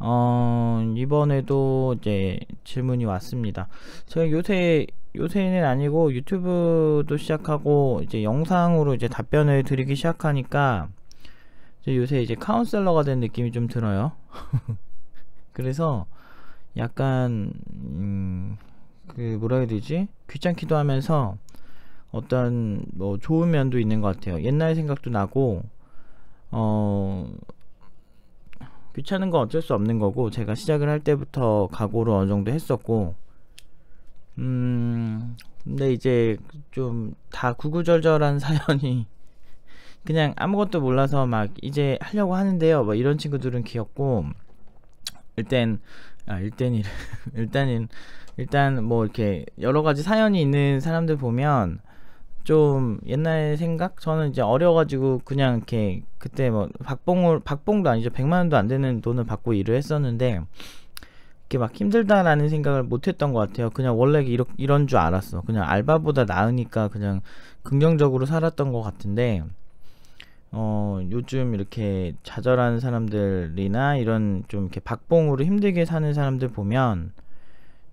어, 이번에도 이제 질문이 왔습니다. 제가 요새, 요새는 아니고 유튜브도 시작하고 이제 영상으로 이제 답변을 드리기 시작하니까 이제 요새 이제 카운셀러가 된 느낌이 좀 들어요. 그래서 약간, 음, 그 뭐라 해야 되지? 귀찮기도 하면서 어떤 뭐 좋은 면도 있는 것 같아요. 옛날 생각도 나고, 어, 귀찮은 건 어쩔 수 없는 거고 제가 시작을 할 때부터 각오를 어느 정도 했었고 음 근데 이제 좀 다 구구절절한 사연이 그냥 아무것도 몰라서 막 이제 하려고 하는데요 뭐 이런 친구들은 귀엽고 일단 아일단 일단은 일단 뭐 이렇게 여러 가지 사연이 있는 사람들 보면 좀 옛날 생각? 저는 이제 어려가지고 그냥 이렇게 그때 뭐 박봉을 박봉도 아니죠. 백만 원도 안 되는 돈을 받고 일을 했었는데 이렇게 막 힘들다라는 생각을 못했던 것 같아요. 그냥 원래 이러, 이런 줄 알았어. 그냥 알바보다 나으니까 그냥 긍정적으로 살았던 것 같은데 어, 요즘 이렇게 좌절하는 사람들이나 이런 좀 이렇게 박봉으로 힘들게 사는 사람들 보면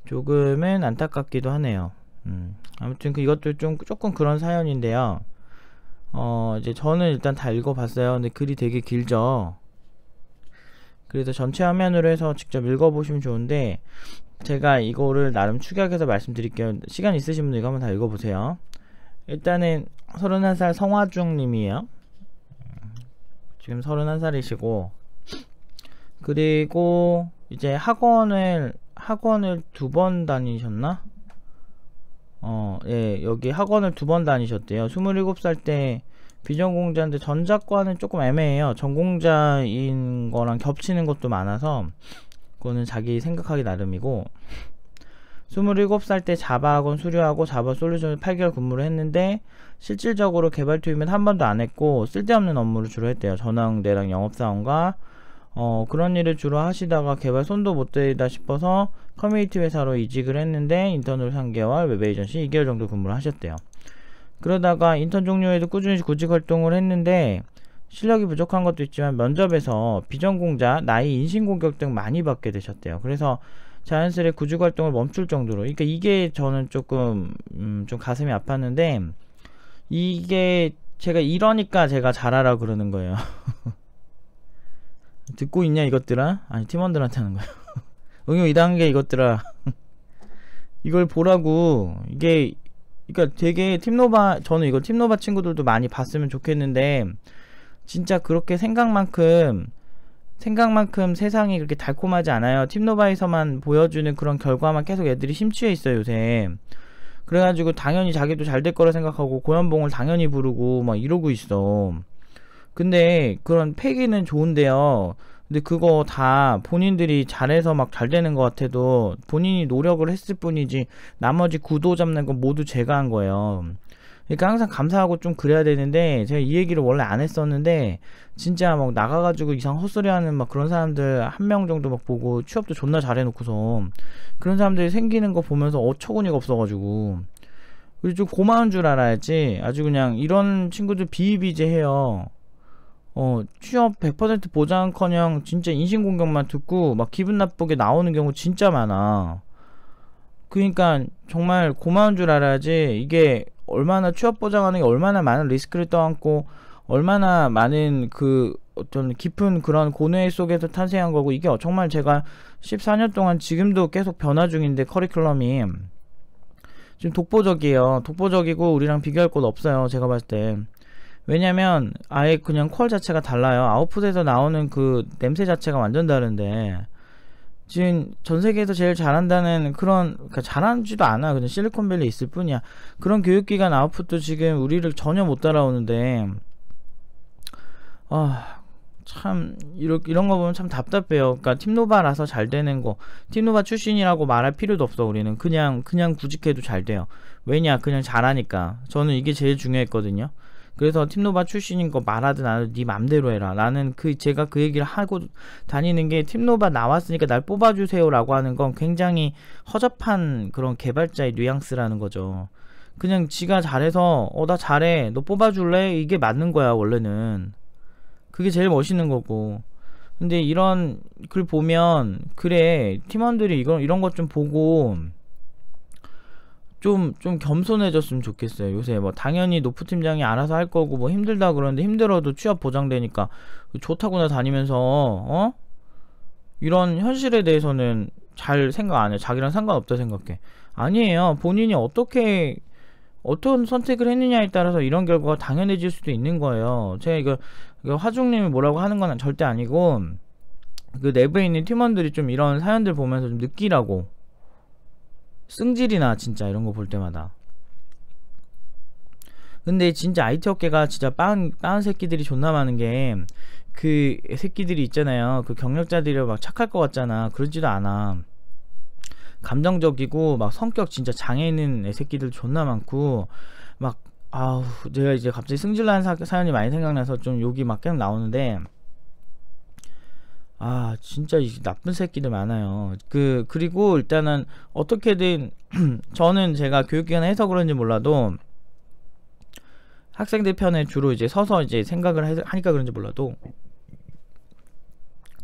조금은 안타깝기도 하네요. 음, 아무튼 그 이것도 좀 조금 그런 사연인데요. 어, 이제 저는 일단 다 읽어봤어요. 근데 글이 되게 길죠. 그래서 전체 화면으로 해서 직접 읽어보시면 좋은데 제가 이거를 나름 축약해서 말씀드릴게요. 시간 있으신 분들 이거 한번 다 읽어보세요. 일단은 31살 성화중 님이에요. 지금 31살이시고 그리고 이제 학원을 학원을 두 번 다니셨나? 어, 예, 여기 학원을 두 번 다니셨대요. 27살 때 비전공자인데 전자과는 조금 애매해요. 전공자인 거랑 겹치는 것도 많아서 그거는 자기 생각하기 나름이고 27살 때 자바 학원 수료하고 자바 솔루션을 8개월 근무를 했는데 실질적으로 개발 투입은 한 번도 안 했고 쓸데없는 업무를 주로 했대요. 전황대랑 영업사원과 어, 그런 일을 주로 하시다가 개발 손도 못 대다 싶어서 커뮤니티 회사로 이직을 했는데 인턴으로 3개월, 웹 에이전시 2개월 정도 근무를 하셨대요. 그러다가 인턴 종료에도 꾸준히 구직 활동을 했는데 실력이 부족한 것도 있지만 면접에서 비전공자, 나이, 인신공격 등 많이 받게 되셨대요. 그래서 자연스레 구직 활동을 멈출 정도로. 그러니까 이게 저는 조금 음, 좀 가슴이 아팠는데 이게 제가 이러니까 제가 잘하라 그러는 거예요. 듣고 있냐 이것들아? 아니 팀원들한테 하는 거야. 응용 2단계 이것들아. 이걸 보라고 이게 그러니까 되게 팀노바 저는 이걸 팀노바 친구들도 많이 봤으면 좋겠는데 진짜 그렇게 생각만큼 생각만큼 세상이 그렇게 달콤하지 않아요. 팀노바에서만 보여주는 그런 결과만 계속 애들이 심취해 있어요, 요새. 그래가지고 당연히 자기도 잘 될 거라 생각하고 고연봉을 당연히 부르고 막 이러고 있어. 근데 그런 패기는 좋은데요. 근데 그거 다 본인들이 잘해서 막 잘 되는 것 같아도 본인이 노력을 했을 뿐이지 나머지 구도 잡는 건 모두 제가 한 거예요. 그러니까 항상 감사하고 좀 그래야 되는데 제가 이 얘기를 원래 안 했었는데 진짜 막 나가가지고 이상 헛소리하는 막 그런 사람들 한 명 정도 막 보고 취업도 존나 잘해놓고서 그런 사람들이 생기는 거 보면서 어처구니가 없어가지고 그리고 좀 고마운 줄 알아야지 아주 그냥 이런 친구들 비일비제해요 어, 취업 100% 보장커녕 진짜 인신공격만 듣고 막 기분 나쁘게 나오는 경우 진짜 많아. 그러니까 정말 고마운 줄 알아야지 이게 얼마나 취업 보장하는 게 얼마나 많은 리스크를 떠안고 얼마나 많은 그 어떤 깊은 그런 고뇌 속에서 탄생한 거고 이게 정말 제가 14년 동안 지금도 계속 변화 중인데 커리큘럼이 지금 독보적이에요. 독보적이고 우리랑 비교할 곳 없어요. 제가 봤을 때. 왜냐면 아예 그냥 퀄 자체가 달라요. 아웃풋에서 나오는 그 냄새 자체가 완전 다른데 지금 전 세계에서 제일 잘한다는 그런 그러니까 잘하지도 않아 그냥 실리콘밸리 있을 뿐이야 그런 교육기관 아웃풋도 지금 우리를 전혀 못 따라오는데 아참 이런 이런 거 보면 참 답답해요. 그러니까 팀노바라서 잘 되는 거 팀노바 출신이라고 말할 필요도 없어 우리는 그냥 그냥 구직해도 잘 돼요. 왜냐 그냥 잘하니까 저는 이게 제일 중요했거든요. 그래서 팀노바 출신인 거 말하든 안 하든 네 맘대로 해라. 라는 그 제가 그 얘기를 하고 다니는 게 팀노바 나왔으니까 날 뽑아주세요라고 하는 건 굉장히 허접한 그런 개발자의 뉘앙스라는 거죠. 그냥 지가 잘해서 어 나 잘해 너 뽑아줄래 이게 맞는 거야 원래는 그게 제일 멋있는 거고 근데 이런 글 보면 그래 팀원들이 이거 이런 것 좀 보고 좀, 좀 겸손해졌으면 좋겠어요. 요새 뭐, 당연히 노프 팀장이 알아서 할 거고, 뭐, 힘들다 그러는데, 힘들어도 취업 보장되니까, 좋다고나 다니면서, 어? 이런 현실에 대해서는 잘 생각 안 해요. 자기랑 상관없다 생각해. 아니에요. 본인이 어떻게, 어떤 선택을 했느냐에 따라서 이런 결과가 당연해질 수도 있는 거예요. 제가 이거, 이거 화중님이 뭐라고 하는 건 절대 아니고, 그 내부에 있는 팀원들이 좀 이런 사연들 보면서 좀 느끼라고 승질이나 진짜 이런 거 볼 때마다 근데 진짜 IT 업계가 진짜 빠은 빠빵 새끼들이 존나 많은 게 그 새끼들이 있잖아요 그 경력자들이 막 착할 것 같잖아 그러지도 않아 감정적이고 막 성격 진짜 장애 있는 새끼들 존나 많고 막 아우 내가 이제 갑자기 승질난 사, 사연이 많이 생각나서 좀 욕이 막 계속 나오는데 아 진짜 나쁜 새끼들 많아요 그 그리고 일단은 어떻게든 저는 제가 교육기관에 해서 그런지 몰라도 학생들 편에 주로 이제 서서 이제 생각을 하니까 그런지 몰라도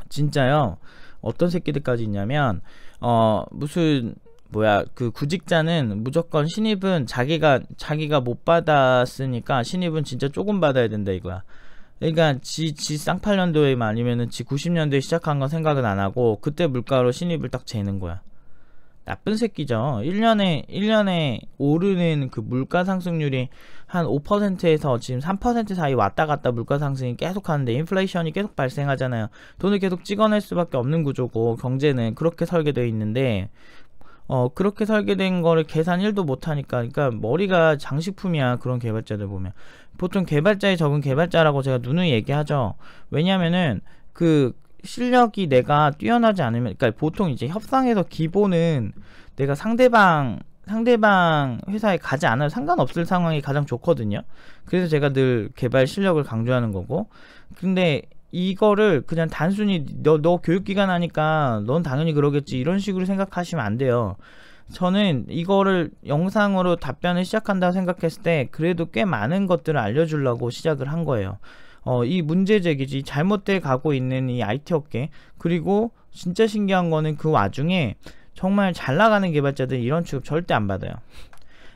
진짜요 어떤 새끼들까지 있냐면 어 무슨 뭐야 그 구직자는 무조건 신입은 자기가 자기가 못 받았으니까 신입은 진짜 조금 받아야 된다 이거야 그러니까 지, 지 쌍팔년도에 아니면은 지 90년도에 시작한 건 생각은 안 하고 그때 물가로 신입을 딱 재는 거야. 나쁜 새끼죠. 1년에 1년에 오르는 그 물가 상승률이 한 5%에서 지금 3% 사이 왔다 갔다 물가 상승이 계속 하는데 인플레이션이 계속 발생하잖아요. 돈을 계속 찍어낼 수밖에 없는 구조고 경제는 그렇게 설계되어 있는데 어 그렇게 설계된 거를 계산 1도 못하니까 그러니까 머리가 장식품이야 그런 개발자들 보면 보통 개발자의 적은 개발자라고 제가 누누이 얘기하죠 왜냐면은 그 실력이 내가 뛰어나지 않으면 그러니까 보통 이제 협상에서 기본은 내가 상대방 상대방 회사에 가지 않아도 상관없을 상황이 가장 좋거든요. 그래서 제가 늘 개발 실력을 강조하는 거고. 근데 이거를 그냥 단순히 너, 너 교육기관 하니까 넌 당연히 그러겠지 이런 식으로 생각하시면 안 돼요. 저는 이거를 영상으로 답변을 시작한다 생각했을 때 그래도 꽤 많은 것들을 알려주려고 시작을 한 거예요. 어, 이 문제 제기지 잘못돼 가고 있는 이 IT 업계 그리고 진짜 신기한 거는 그 와중에 정말 잘 나가는 개발자들 이런 취급 절대 안 받아요.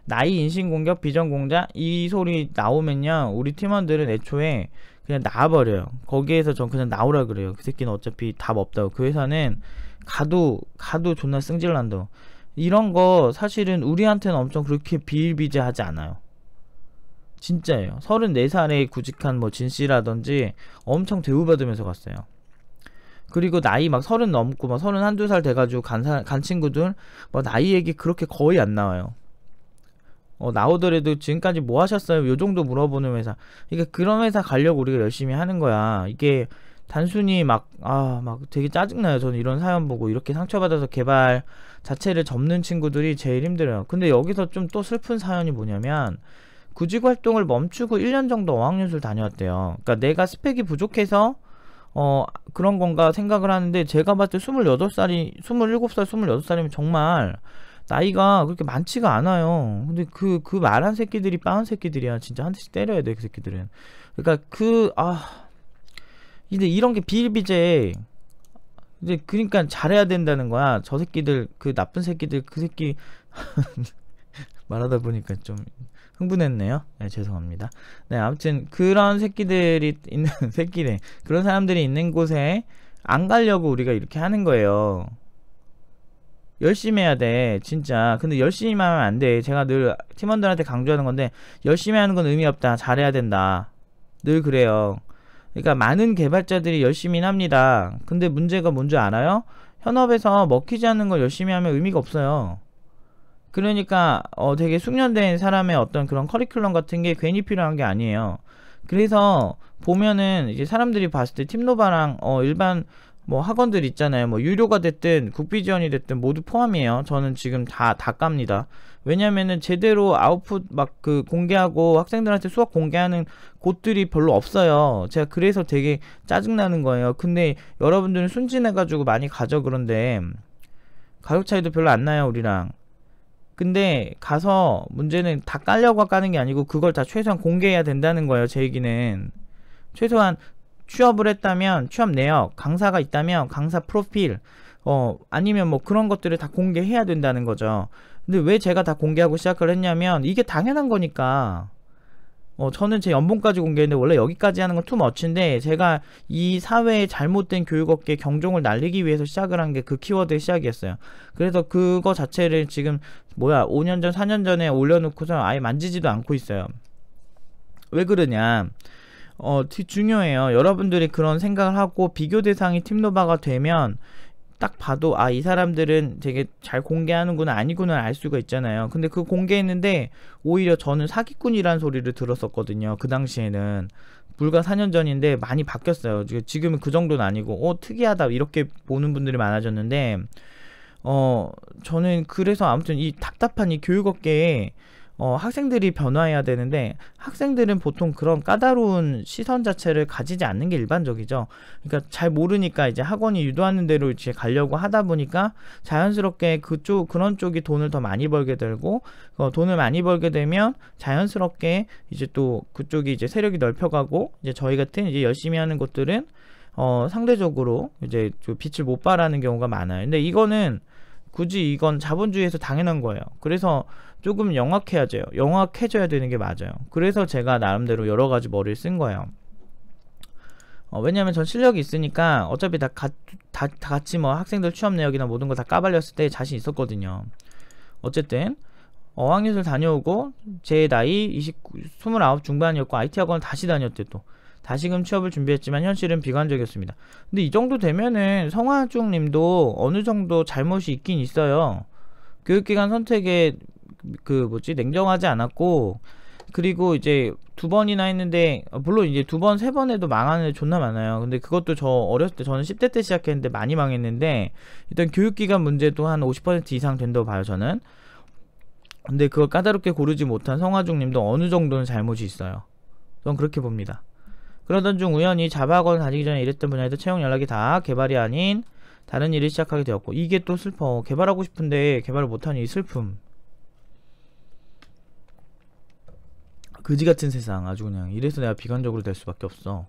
나이 인신공격 비전공자 이 소리 나오면요 우리 팀원들은 애초에 그냥 나와버려요. 거기에서 전 그냥 나오라 그래요. 그 새끼는 어차피 답 없다고. 그 회사는 가도 가도 존나 승질난다. 이런 거 사실은 우리한테는 엄청 그렇게 비일비재하지 않아요. 진짜예요. 34살에 구직한 뭐 진씨라든지 엄청 대우받으면서 갔어요. 그리고 나이 막 서른 넘고 막 서른 한두 살 돼가지고 간, 간 친구들 뭐 나이 얘기 그렇게 거의 안 나와요. 어, 나오더라도 지금까지 뭐 하셨어요? 요 정도 물어보는 회사. 그러니까 그런 회사 가려고 우리가 열심히 하는 거야. 이게 단순히 막, 아, 막 되게 짜증나요. 저는 이런 사연 보고 이렇게 상처받아서 개발 자체를 접는 친구들이 제일 힘들어요. 근데 여기서 좀 또 슬픈 사연이 뭐냐면, 구직 활동을 멈추고 1년 정도 어학연수를 다녀왔대요. 그러니까 내가 스펙이 부족해서 어, 그런 건가 생각을 하는데 제가 봤을 때 28살이, 27살, 28살이면 정말 나이가 그렇게 많지가 않아요. 근데 그, 그 말한 새끼들이 빠한 새끼들이야. 진짜 한 대씩 때려야 돼, 그 새끼들은. 그니까 그, 아. 근데 이런 게 비일비재. 이제 그니까 잘해야 된다는 거야. 저 새끼들, 그 나쁜 새끼들, 그 새끼. 말하다 보니까 좀 흥분했네요. 네, 죄송합니다. 네, 아무튼 그런 새끼들이 있는, 새끼네 그런 사람들이 있는 곳에 안 가려고 우리가 이렇게 하는 거예요. 열심히 해야 돼 진짜 근데 열심히 하면 안돼 제가 늘 팀원들한테 강조하는 건데 열심히 하는 건 의미 없다 잘해야 된다 늘 그래요 그러니까 많은 개발자들이 열심히 합니다 근데 문제가 뭔지 알아요? 현업에서 먹히지 않는 걸 열심히 하면 의미가 없어요 그러니까 어, 되게 숙련된 사람의 어떤 그런 커리큘럼 같은 게 괜히 필요한 게 아니에요 그래서 보면은 이제 사람들이 봤을 때 팀노바랑 어, 일반 뭐 학원들 있잖아요. 뭐 유료가 됐든 국비 지원이 됐든 모두 포함이에요. 저는 지금 다, 다 깝니다. 왜냐면은 제대로 아웃풋 막 그 공개하고 학생들한테 수학 공개하는 곳들이 별로 없어요. 제가 그래서 되게 짜증나는 거예요. 근데 여러분들은 순진해가지고 많이 가죠 그런데 가격 차이도 별로 안 나요, 우리랑. 근데 가서 문제는 다 깔려고 까는 게 아니고 그걸 다 최소한 공개해야 된다는 거예요, 제 얘기는. 최소한 취업을 했다면 취업 내역, 강사가 있다면 강사 프로필, 어, 아니면 뭐 그런 것들을 다 공개해야 된다는 거죠. 근데 왜 제가 다 공개하고 시작을 했냐면 이게 당연한 거니까. 어, 저는 제 연봉까지 공개했는데 원래 여기까지 하는 건 투머치인데 제가 이 사회의 잘못된 교육업계 경종을 날리기 위해서 시작을 한 게 그 키워드의 시작이었어요. 그래서 그거 자체를 지금 뭐야 5년 전, 4년 전에 올려놓고서 아예 만지지도 않고 있어요. 왜 그러냐? 어, 중요해요. 여러분들이 그런 생각을 하고 비교 대상이 팀노바가 되면 딱 봐도 아 이 사람들은 되게 잘 공개하는구나 아니구나 알 수가 있잖아요. 근데 그 공개했는데 오히려 저는 사기꾼이라는 소리를 들었었거든요. 그 당시에는 불과 4년 전인데 많이 바뀌었어요. 지금은 그 정도는 아니고 어 특이하다 이렇게 보는 분들이 많아졌는데 어 저는 그래서 아무튼 이 답답한 이 교육업계에 어, 학생들이 변화해야 되는데 학생들은 보통 그런 까다로운 시선 자체를 가지지 않는 게 일반적이죠. 그러니까 잘 모르니까 이제 학원이 유도하는 대로 이제 가려고 하다 보니까 자연스럽게 그쪽 그런 쪽이 돈을 더 많이 벌게 되고 어, 돈을 많이 벌게 되면 자연스럽게 이제 또 그쪽이 이제 세력이 넓혀가고 이제 저희 같은 이제 열심히 하는 것들은 어, 상대적으로 이제 그 빛을 못 발하는 경우가 많아요. 근데 이거는 굳이 이건 자본주의에서 당연한 거예요. 그래서 조금 영악해야 돼요. 영악해져야 되는 게 맞아요. 그래서 제가 나름대로 여러 가지 머리를 쓴 거예요. 어, 왜냐면 전 실력이 있으니까 어차피 다, 가, 다, 다 같이 뭐 학생들 취업 내역이나 모든 거 다 까발렸을 때 자신 있었거든요. 어쨌든 어학연수를 다녀오고 제 나이 29, 29 중반이었고 IT 학원을 다시 다녔대 또. 다시금 취업을 준비했지만 현실은 비관적이었습니다. 근데 이 정도 되면은 성화중 님도 어느 정도 잘못이 있긴 있어요. 교육기관 선택에 그 뭐지 냉정하지 않았고 그리고 이제 두 번이나 했는데 어, 물론 이제 두 번 세번에도 망하는 애 존나 많아요. 근데 그것도 저 어렸을 때 저는 10대 때 시작했는데 많이 망했는데 일단 교육기관 문제도 한 50% 이상 된다고 봐요 저는. 근데 그걸 까다롭게 고르지 못한 성화중님도 어느 정도는 잘못이 있어요. 전 그렇게 봅니다. 그러던 중 우연히 자바학원 다니기 전에 일했던 분야에서 채용 연락이 다 개발이 아닌 다른 일을 시작하게 되었고 이게 또 슬퍼 개발하고 싶은데 개발을 못하니 슬픔 그지 같은 세상 아주 그냥 이래서 내가 비관적으로 될 수밖에 없어.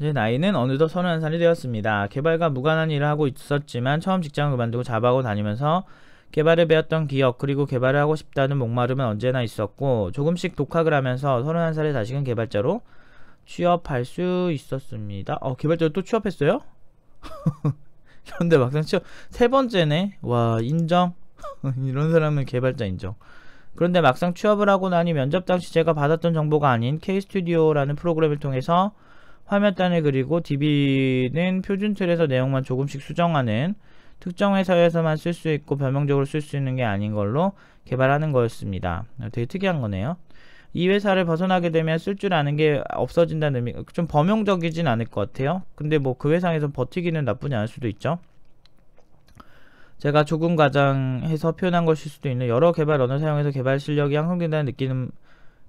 제 나이는 어느덧 31살이 되었습니다. 개발과 무관한 일을 하고 있었지만 처음 직장을 그만두고 잡아하고 다니면서 개발을 배웠던 기억 그리고 개발을 하고 싶다는 목마름은 언제나 있었고 조금씩 독학을 하면서 31살에 다시금 개발자로 취업할 수 있었습니다. 어 개발자로 또 취업했어요? 그런데 막상 취업 세 번째네. 와 인정. 이런 사람은 개발자 인정. 그런데 막상 취업을 하고 나니 면접 당시 제가 받았던 정보가 아닌 K-스튜디오라는 프로그램을 통해서 화면단을 그리고 DB는 표준 틀에서 내용만 조금씩 수정하는 특정 회사에서만 쓸 수 있고 별명적으로쓸 수 있는 게 아닌 걸로 개발하는 거였습니다. 되게 특이한 거네요. 이 회사를 벗어나게 되면 쓸 줄 아는 게 없어진다는 의미, 좀 범용적이진 않을 것 같아요. 근데 뭐 그 회사에서 버티기는 나쁘지 않을 수도 있죠. 제가 조금 과장해서 표현한 것일 수도 있는 여러 개발 언어 사용해서 개발 실력이 향상된다는 느끼는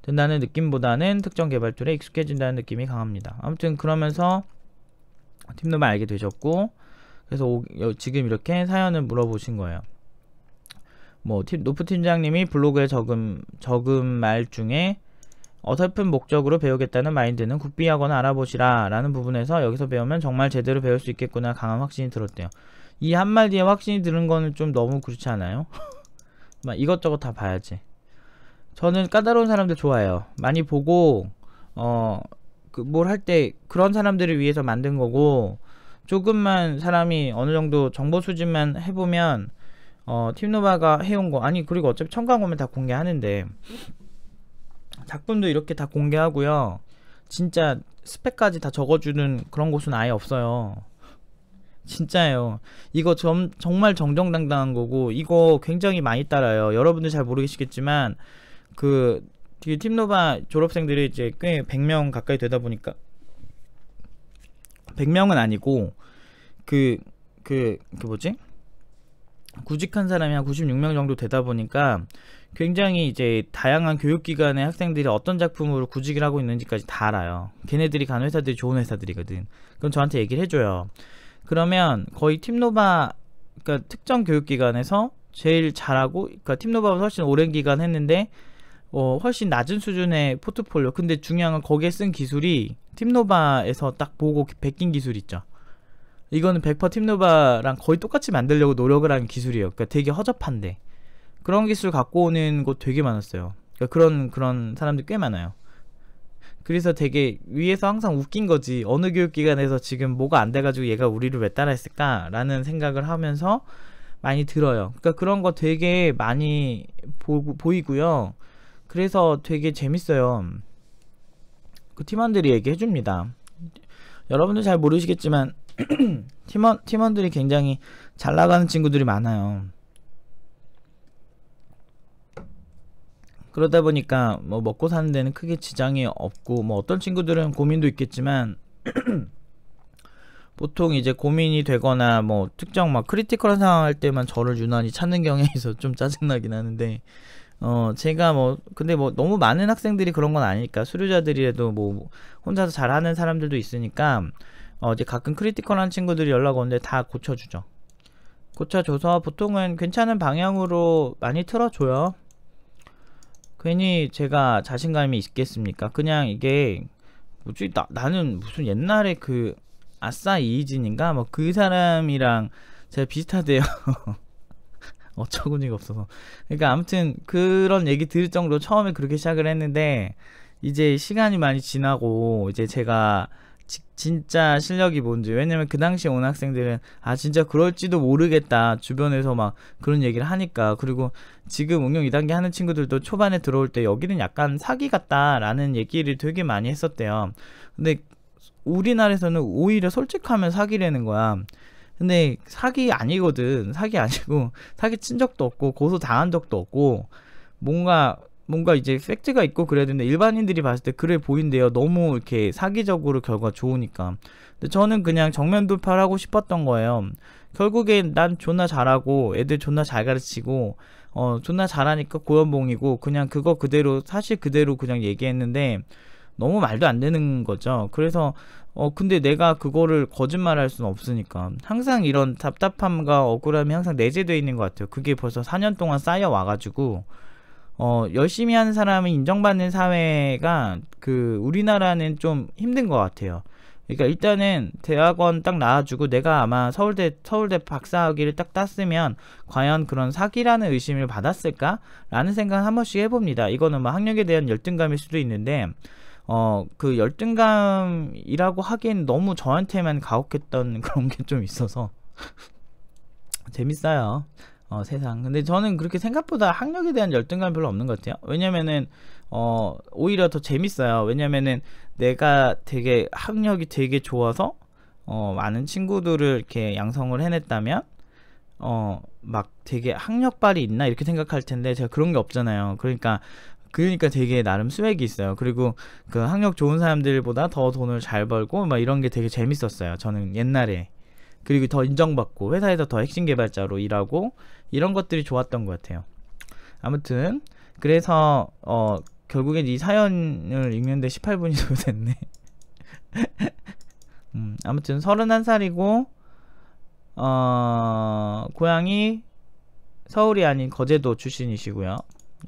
된다는 느낌보다는 특정 개발 툴에 익숙해진다는 느낌이 강합니다. 아무튼 그러면서 팀도만 알게 되셨고 그래서 오, 지금 이렇게 사연을 물어보신 거예요. 뭐 팀, 노프 팀장님이 블로그에 적은 적은 말 중에 어설픈 목적으로 배우겠다는 마인드는 국비학원나 알아보시라 라는 부분에서 여기서 배우면 정말 제대로 배울 수 있겠구나 강한 확신이 들었대요. 이 한마디에 확신이 드는 거는 좀 너무 그렇지 않아요? 막 이것저것 다 봐야지. 저는 까다로운 사람들 좋아해요. 많이 보고 어 그 뭘 할 때 그런 사람들을 위해서 만든 거고 조금만 사람이 어느 정도 정보 수집만 해보면 어 팀노바가 해온 거 아니 그리고 어차피 청강 오면 다 공개하는데 작품도 이렇게 다 공개하고요. 진짜 스펙까지 다 적어주는 그런 곳은 아예 없어요. 진짜예요. 이거 점, 정말 정정당당한 거고 이거 굉장히 많이 따라요. 여러분들 잘 모르겠지만 시그 팀노바 졸업생들이 이제 꽤 100명 가까이 되다 보니까 100명은 아니고 그그그 그, 그 뭐지? 구직한 사람이 한 96명 정도 되다 보니까 굉장히 이제 다양한 교육기관의 학생들이 어떤 작품으로 구직을 하고 있는지까지 다 알아요. 걔네들이 간 회사들이 좋은 회사들이거든. 그럼 저한테 얘기를 해줘요. 그러면 거의 팀노바 그러니까 특정 교육기관에서 제일 잘하고 그러니까 팀노바보다 훨씬 오랜 기간 했는데 어, 훨씬 낮은 수준의 포트폴리오 근데 중요한 건 거기에 쓴 기술이 팀노바에서 딱 보고 베낀 기술 있죠 이거는 100% 팀노바랑 거의 똑같이 만들려고 노력을 한 기술이에요 그러니까 되게 허접한데 그런 기술 갖고 오는 곳 되게 많았어요 그러니까 그런 그런 사람들 꽤 많아요 그래서 되게 위에서 항상 웃긴 거지 어느 교육기관에서 지금 뭐가 안 돼가지고 얘가 우리를 왜 따라했을까라는 생각을 하면서 많이 들어요. 그러니까 그런 거 되게 많이 보, 보이고요. 그래서 되게 재밌어요. 그 팀원들이 얘기해 줍니다. 여러분들 잘 모르시겠지만 팀원 팀원들이 굉장히 잘 나가는 친구들이 많아요. 그러다 보니까 뭐 먹고 사는 데는 크게 지장이 없고 뭐 어떤 친구들은 고민도 있겠지만 보통 이제 고민이 되거나 뭐 특정 막 크리티컬한 상황 할 때만 저를 유난히 찾는 경향이 있어 좀 짜증나긴 하는데 어 제가 뭐 근데 뭐 너무 많은 학생들이 그런 건 아니니까 수료자들이라도 뭐 혼자서 잘하는 사람들도 있으니까 어 이제 가끔 크리티컬한 친구들이 연락 오는데 다 고쳐주죠 고쳐줘서 보통은 괜찮은 방향으로 많이 틀어줘요 괜히 제가 자신감이 있겠습니까? 그냥 이게 뭐지 나, 나는 무슨 옛날에 그 아싸 이이진인가뭐 그 사람이랑 제가 비슷하대요. 어처구니가 없어서. 그러니까 아무튼 그런 얘기 들을 정도로 처음에 그렇게 시작을 했는데 이제 시간이 많이 지나고 이제 제가 진짜 실력이 뭔지 왜냐면 그당시온 학생들은 아 진짜 그럴지도 모르겠다 주변에서 막 그런 얘기를 하니까 그리고 지금 응용 2단계 하는 친구들도 초반에 들어올 때 여기는 약간 사기 같다라는 얘기를 되게 많이 했었대요 근데 우리나라에서는 오히려 솔직하면 사기라는 거야 근데 사기 아니거든 사기 아니고 사기 친 적도 없고 고소 당한 적도 없고 뭔가 뭔가 이제 팩트가 있고 그래야 되는데 일반인들이 봤을 때 그래 보인대요. 너무 이렇게 사기적으로 결과 좋으니까. 근데 저는 그냥 정면 돌파를 하고 싶었던 거예요. 결국엔 난 존나 잘하고 애들 존나 잘 가르치고 어 존나 잘하니까 고연봉이고 그냥 그거 그대로 사실 그대로 그냥 얘기했는데 너무 말도 안 되는 거죠. 그래서 어 근데 내가 그거를 거짓말할 수는 없으니까 항상 이런 답답함과 억울함이 항상 내재되어 있는 것 같아요. 그게 벌써 4년 동안 쌓여 와가지고 어, 열심히 하는 사람이 인정받는 사회가 그 우리나라는 좀 힘든 것 같아요. 그러니까 일단은 대학원 딱 나와주고 내가 아마 서울대 서울대 박사학위를 딱 땄으면 과연 그런 사기라는 의심을 받았을까라는 생각 한 번씩 해봅니다. 이거는 뭐 학력에 대한 열등감일 수도 있는데 어 그 열등감이라고 하기엔 너무 저한테만 가혹했던 그런 게 좀 있어서 재밌어요. 어, 세상. 근데 저는 그렇게 생각보다 학력에 대한 열등감 이 별로 없는 것 같아요. 왜냐면은 어, 오히려 더 재밌어요. 왜냐면은 내가 되게 학력이 되게 좋아서 어, 많은 친구들을 이렇게 양성을 해냈다면 어, 막 되게 학력발이 있나 이렇게 생각할 텐데 제가 그런 게 없잖아요. 그러니까 그러니까 되게 나름 스웩이 있어요. 그리고 그 학력 좋은 사람들보다 더 돈을 잘 벌고 막 이런 게 되게 재밌었어요. 저는 옛날에 그리고 더 인정받고 회사에서 더 핵심 개발자로 일하고 이런 것들이 좋았던 것 같아요. 아무튼 그래서 어 결국엔 이 사연을 읽는데 18분이 소요됐네. 음, 아무튼 31살이고 어 고향이 서울이 아닌 거제도 출신이시고요.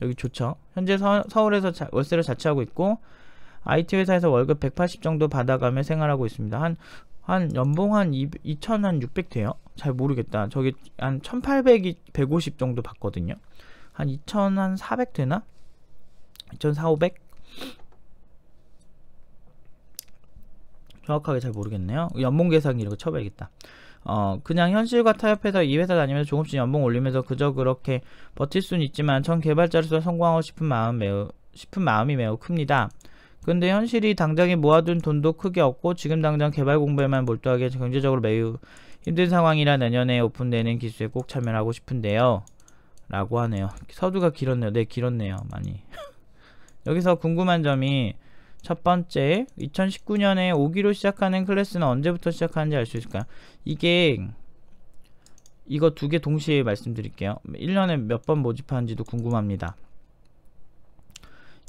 여기 좋죠. 현재 서, 울에서 월세를 자취하고 있고 IT 회사에서 월급 180 정도 받아가며 생활하고 있습니다. 한한 연봉 한2,600 돼요? 잘 모르겠다. 저기 한 1,800이 150 정도 받거든요. 한2,400 되나? 2,400? 정확하게 잘 모르겠네요. 연봉 계산기 이렇게 쳐봐야겠다. 어, 그냥 현실과 타협해서 이 회사 다니면서 조금씩 연봉 올리면서 그저 그렇게 버틸 수는 있지만 전 개발자로서 성공하고 싶은 마음 매우 싶은 마음이 매우 큽니다. 근데 현실이 당장에 모아둔 돈도 크게 없고 지금 당장 개발 공부에만 몰두하기에 경제적으로 매우 힘든 상황이라 내년에 오픈되는 기술에꼭 참여하고 싶은데요. 라고 하네요. 서두가 길었네요. 네, 길었네요. 많이. 여기서 궁금한 점이 첫 번째, 2019년에 5기로 시작하는 클래스는 언제부터 시작하는지 알 수 있을까요? 이게 이거 두 개 동시에 말씀드릴게요. 1년에 몇 번 모집하는지도 궁금합니다.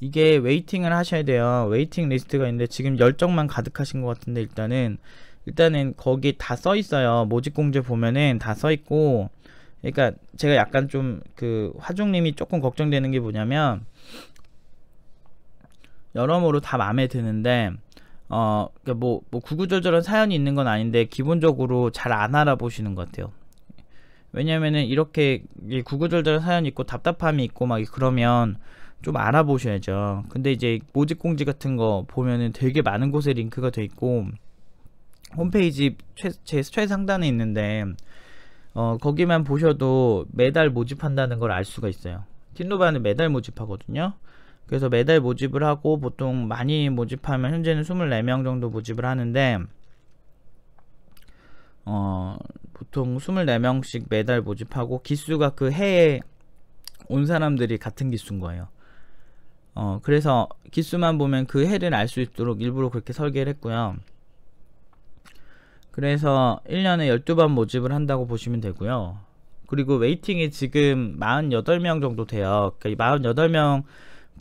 이게 웨이팅을 하셔야 돼요. 웨이팅 리스트가 있는데 지금 열정만 가득하신 것 같은데 일단은 일단은 거기 다 써 있어요. 모집 공지 보면은 다 써 있고 그러니까 제가 약간 좀 그 화중님이 조금 걱정되는 게 뭐냐면 여러모로 다 마음에 드는데 어, 그러니까 뭐, 뭐 구구절절한 사연이 있는 건 아닌데 기본적으로 잘 안 알아보시는 것 같아요. 왜냐면은 이렇게 구구절절한 사연이 있고 답답함이 있고 막 그러면 좀 알아보셔야죠. 근데 이제 모집 공지 같은 거 보면은 되게 많은 곳에 링크가 돼 있고 홈페이지 최, 제 최상단에 있는데 어, 거기만 보셔도 매달 모집한다는 걸 알 수가 있어요. 틴노바는 매달 모집하거든요. 그래서 매달 모집을 하고 보통 많이 모집하면 현재는 24명 정도 모집을 하는데 어, 보통 24명씩 매달 모집하고 기수가 그 해에 온 사람들이 같은 기수인 거예요. 어, 그래서 기수만 보면 그 해를 알 수 있도록 일부러 그렇게 설계를 했고요. 그래서 1년에 12번 모집을 한다고 보시면 되고요. 그리고 웨이팅이 지금 48명 정도 돼요. 그러니까 48명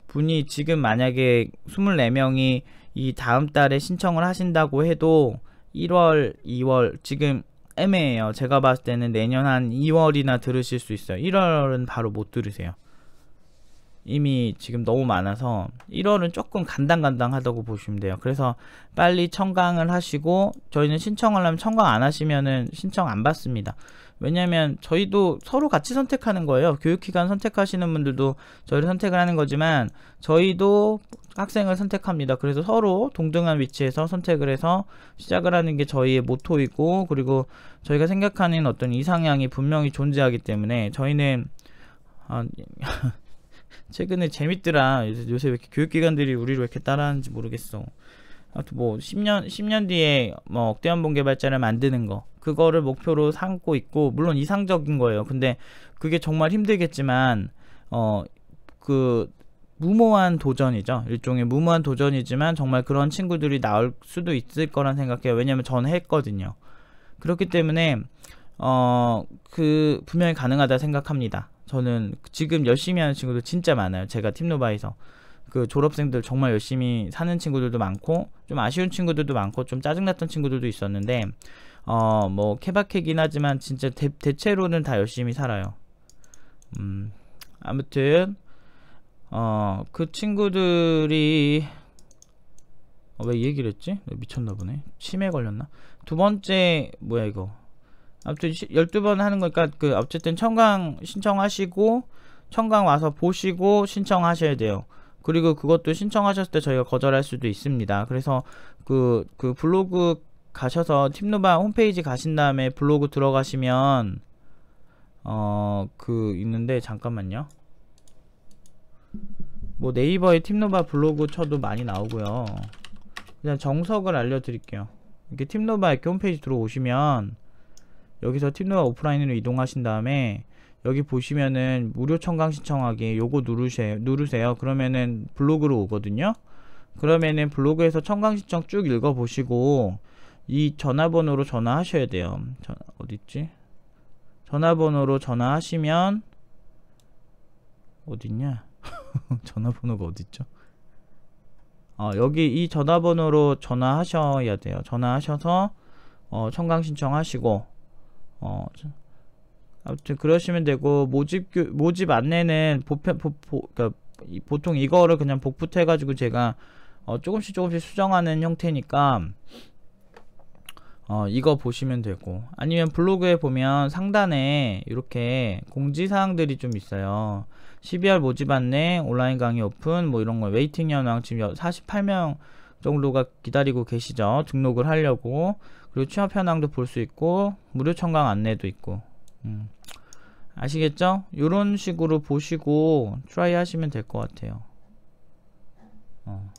분이 지금 만약에 24명이 이 다음 달에 신청을 하신다고 해도 1월, 2월 지금 애매해요. 제가 봤을 때는 내년 한 2월이나 들으실 수 있어요. 1월은 바로 못 들으세요. 이미 지금 너무 많아서 1월은 조금 간당간당하다고 보시면 돼요. 그래서 빨리 청강을 하시고 저희는 신청을 하면 청강 안 하시면은 신청 안 받습니다. 왜냐하면 저희도 서로 같이 선택하는 거예요. 교육기관 선택하시는 분들도 저희를 선택을 하는 거지만 저희도 학생을 선택합니다. 그래서 서로 동등한 위치에서 선택을 해서 시작을 하는 게 저희의 모토이고 그리고 저희가 생각하는 어떤 이상향이 분명히 존재하기 때문에 저희는 아, 최근에 재밌더라. 요새, 왜 이렇게 교육기관들이 우리를 왜 이렇게 따라하는지 모르겠어. 아무튼 뭐 10년 10년 뒤에 뭐 억대 연봉 개발자를 만드는 거 그거를 목표로 삼고 있고 물론 이상적인 거예요. 근데 그게 정말 힘들겠지만 어 그 무모한 도전이죠. 일종의 무모한 도전이지만 정말 그런 친구들이 나올 수도 있을 거란 생각해요. 왜냐면 전 했거든요. 그렇기 때문에 어 그 분명히 가능하다 생각합니다. 저는 지금 열심히 하는 친구들 진짜 많아요. 제가 팀노바에서 그 졸업생들 정말 열심히 사는 친구들도 많고 좀 아쉬운 친구들도 많고 좀 짜증났던 친구들도 있었는데 어 뭐 케바케긴 하지만 진짜 대, 대체로는 다 열심히 살아요. 음 아무튼 어 그 친구들이 어, 왜 얘기를 했지? 미쳤나 보네. 치매 걸렸나? 두 번째 뭐야 이거? 아무튼 12번 하는 거니까 그 어쨌든 청강 신청하시고 청강 와서 보시고 신청하셔야 돼요. 그리고 그것도 신청하셨을 때 저희가 거절할 수도 있습니다. 그래서 그, 그 블로그 가셔서 팀노바 홈페이지 가신 다음에 블로그 들어가시면 어, 그 있는데 잠깐만요. 뭐 네이버에 팀노바 블로그 쳐도 많이 나오고요. 그냥 정석을 알려드릴게요. 이렇게 팀노바 이렇게 홈페이지 들어오시면 여기서 팀노가 오프라인으로 이동하신 다음에 여기 보시면은 무료 청강 신청하기 요거 누르세요 누르세요 그러면은 블로그로 오거든요 그러면은 블로그에서 청강 신청 쭉 읽어 보시고 이 전화번호로 전화하셔야 돼요 전화 어딨지 전화번호로 전화하시면 어딨냐 전화번호가 어딨죠 어, 여기 이 전화번호로 전화하셔야 돼요 전화하셔서 어, 청강 신청하시고 어, 아무튼 그러시면 되고 모집 교, 모집 안내는 보편 보, 보, 그러니까 보통 이거를 그냥 복붙해 가지고 제가 어, 조금씩 조금씩 수정하는 형태니까 어, 이거 보시면 되고 아니면 블로그에 보면 상단에 이렇게 공지사항들이 좀 있어요 12월 모집 안내 온라인 강의 오픈 뭐 이런 거 웨이팅 연황 지금 48명 정도가 기다리고 계시죠 등록을 하려고 그리고 취업 현황도 볼 수 있고 무료 청강 안내도 있고 음. 아시겠죠? 이런 식으로 보시고 트라이 하시면 될 것 같아요 어.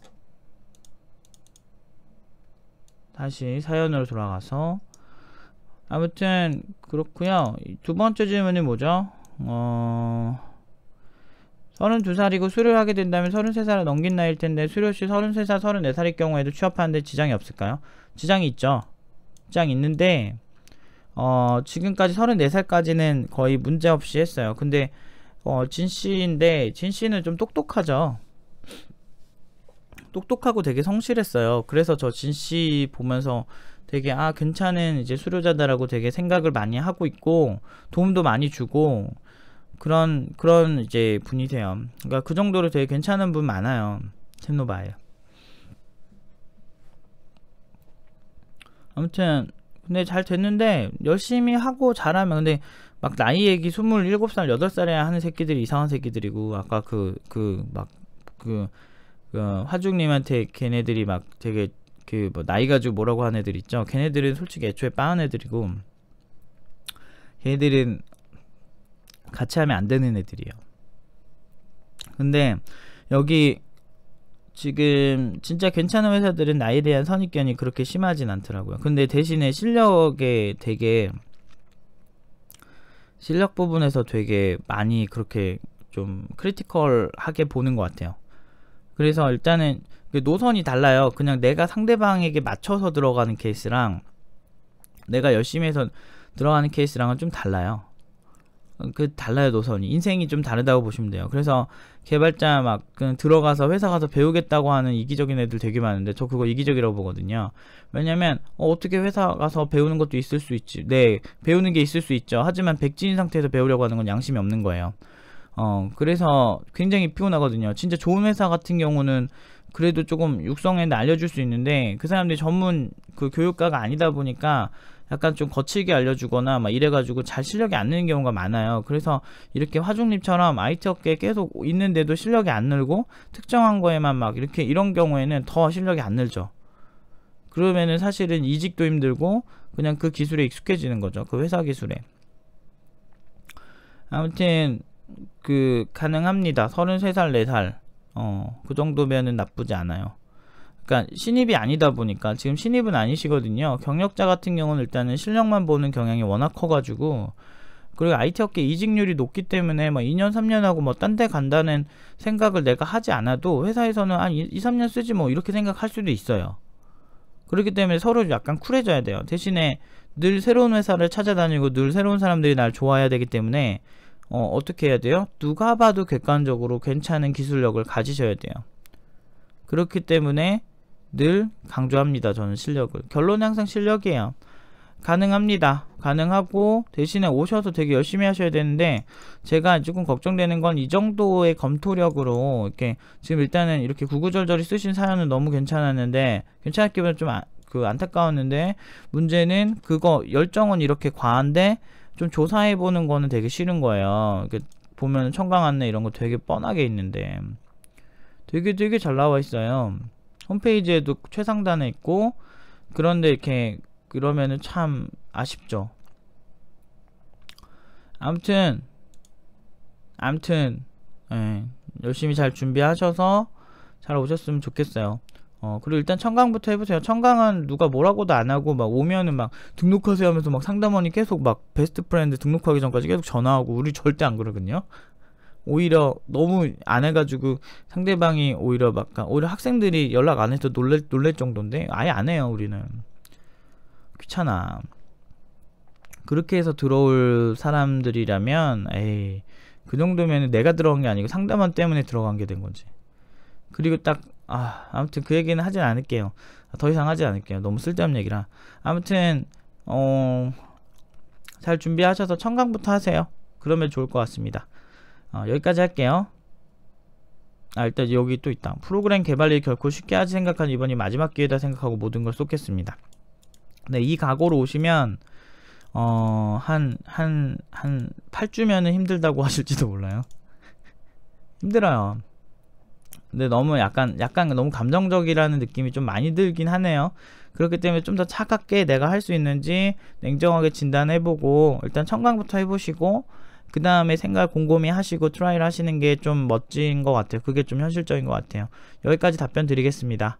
다시 사연으로 돌아가서 아무튼 그렇구요두 번째 질문이 뭐죠? 어... 32살이고 수료를 하게 된다면 33살을 넘긴 나이일 텐데 수료 시 33살, 34살일 경우에도 취업하는데 지장이 없을까요? 지장이 있죠. 장 있는데 어, 지금까지 34살까지는 거의 문제없이 했어요. 근데 어, 진씨인데 진씨는 좀 똑똑하죠. 똑똑하고 되게 성실했어요. 그래서 저 진씨 보면서 되게 아 괜찮은 이제 수료자다라고 되게 생각을 많이 하고 있고 도움도 많이 주고 그런 그런 이제 분이세요. 그러니까 그 정도로 되게 괜찮은 분 많아요. 템노바에. 아무튼 근데 잘 됐는데 열심히 하고 잘하면 근데 막 나이 얘기 2 7살8 살에 하는 새끼들이 이상한 새끼들이고 아까 그 그 막 그 그, 그, 그 어, 화중님한테 걔네들이 막 되게 그뭐 나이 가지고 뭐라고 하는 애들 있죠 걔네들은 솔직히 애초에 빠한 애들이고 걔네들은 같이 하면 안 되는 애들이에요 근데 여기 지금 진짜 괜찮은 회사들은 나에 대한 선입견이 그렇게 심하진 않더라고요. 근데 대신에 실력에 되게 실력 부분에서 되게 많이 그렇게 좀 크리티컬하게 보는 것 같아요. 그래서 일단은 그 노선이 달라요. 그냥 내가 상대방에게 맞춰서 들어가는 케이스랑 내가 열심히 해서 들어가는 케이스랑은 좀 달라요. 그 달라요 노선이 인생이 좀 다르다고 보시면 돼요 그래서 개발자 막 들어가서 회사 가서 배우겠다고 하는 이기적인 애들 되게 많은데 저 그거 이기적이라고 보거든요 왜냐면 어, 어떻게 회사 가서 배우는 것도 있을 수 있지 네 배우는 게 있을 수 있죠 하지만 백지인 상태에서 배우려고 하는 건 양심이 없는 거예요 어 그래서 굉장히 피곤하거든요 진짜 좋은 회사 같은 경우는 그래도 조금 육성에날려줄수 있는데 그 사람들이 전문 그 교육가가 아니다 보니까 약간 좀 거칠게 알려주거나 막 이래가지고 잘 실력이 안 느는 경우가 많아요. 그래서 이렇게 화중립처럼 IT 업계에 계속 있는데도 실력이 안 늘고 특정한 거에만 막 이렇게 이런 경우에는 더 실력이 안 늘죠. 그러면은 사실은 이직도 힘들고 그냥 그 기술에 익숙해지는 거죠. 그 회사 기술에. 아무튼 그 가능합니다. 33살, 4살. 어, 그 정도면은 나쁘지 않아요. 그러니까 신입이 아니다 보니까 지금 신입은 아니시거든요. 경력자 같은 경우는 일단은 실력만 보는 경향이 워낙 커가지고 그리고 IT 업계 이직률이 높기 때문에 뭐 2년 3년하고 뭐딴 데 간다는 생각을 내가 하지 않아도 회사에서는 한 2, 3년 쓰지 뭐 이렇게 생각할 수도 있어요. 그렇기 때문에 서로 약간 쿨해져야 돼요. 대신에 늘 새로운 회사를 찾아다니고 늘 새로운 사람들이 날 좋아해야 되기 때문에 어, 어떻게 해야 돼요? 누가 봐도 객관적으로 괜찮은 기술력을 가지셔야 돼요. 그렇기 때문에 늘 강조합니다. 저는 실력을. 결론은 항상 실력이에요. 가능합니다. 가능하고 대신에 오셔서 되게 열심히 하셔야 되는데 제가 조금 걱정되는 건 이 정도의 검토력으로 이렇게 지금 일단은 이렇게 구구절절히 쓰신 사연은 너무 괜찮았는데 괜찮았기보다 좀 아, 그 안타까웠는데 문제는 그거 열정은 이렇게 과한데 좀 조사해 보는 거는 되게 싫은 거예요. 이렇게 보면 청강 안내 이런 거 되게 뻔하게 있는데 되게 되게 잘 나와 있어요. 홈페이지에도 최상단에 있고 그런데 이렇게 그러면은 참 아쉽죠. 아무튼 아튼 예, 열심히 잘 준비하셔서 잘 오셨으면 좋겠어요. 어, 그리고 일단 청강부터 해보세요. 청강은 누가 뭐라고도 안 하고, 막 오면은 막 등록하세요 하면서 막 상담원이 계속 막 베스트 프렌드 등록하기 전까지 계속 전화하고, 우리 절대 안 그러거든요. 오히려 너무 안 해가지고 상대방이 오히려 막 오히려 학생들이 연락 안 해서 놀랄 놀랄 정도인데 아예 안 해요 우리는 귀찮아 그렇게 해서 들어올 사람들이라면 에이 그 정도면 내가 들어간 게 아니고 상대방 때문에 들어간 게 된건지 그리고 딱 아, 아무튼 그 얘기는 하진 않을게요 더 이상 하지 않을게요 너무 쓸데없는 얘기라 아무튼 어 잘 준비하셔서 청강부터 하세요 그러면 좋을 것 같습니다 어, 여기까지 할게요. 아 일단 여기 또 있다. 프로그램 개발 일 결코 쉽게 하지 생각한 이번이 마지막 기회다 생각하고 모든 걸 쏟겠습니다. 네, 이 각오로 오시면 어, 한, 한, 한 8주면은 힘들다고 하실지도 몰라요. 힘들어요. 근데 너무 약간, 약간 너무 감정적이라는 느낌이 좀 많이 들긴 하네요. 그렇기 때문에 좀 더 차갑게 내가 할 수 있는지 냉정하게 진단해보고, 일단 청강부터 해보시고, 그 다음에 생각 곰곰이 하시고 트라이를 하시는 게 좀 멋진 것 같아요. 그게 좀 현실적인 것 같아요. 여기까지 답변 드리겠습니다.